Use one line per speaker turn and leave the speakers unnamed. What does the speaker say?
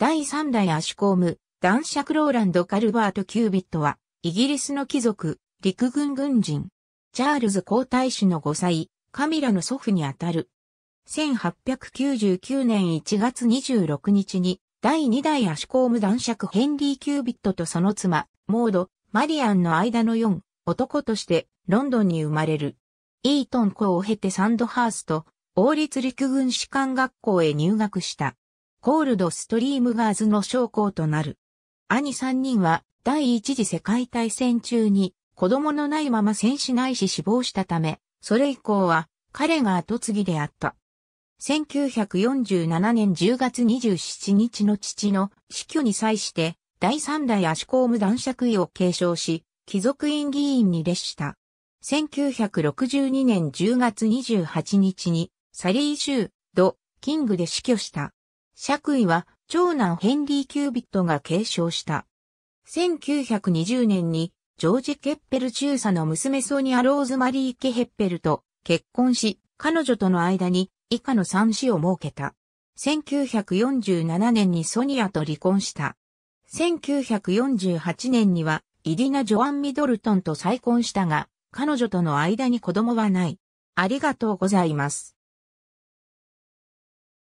第
3代アシュコーム、男爵ローランド・カルバート・キュービットは、イギリスの貴族、陸軍軍人、チャールズ皇太子の5歳、カミラの祖父にあたる。1899年1月26日に、第2代アシュコーム男爵ヘンリー・キュービットとその妻、モード、マリアンの間の4、男として、ロンドンに生まれる。イートン校を経てサンドハースト、王立陸軍士官学校へ入学した。コールドストリームガーズの将校となる。兄3人は第一次世界大戦中に子供のないまま戦死ないし死亡したため、それ以降は彼が後継ぎであった。1947年10月27日の父の死去に際して第三代足公無男爵位を継承し、貴族院議員に列した。1962年10月28日にサリー州、ド、キングで死去した。爵位は長男ヘンリー・キュービットが継承した。1920年にジョージ・ケッペル中佐の娘ソニア・ローズマリー・ケヘッペルと結婚し、彼女との間に以下の三子を設けた。1947年にソニアと離婚した。1948年にはイディナ・ジョアン・ミドルトンと再婚したが、彼女との間に子供はない。ありがとうございます。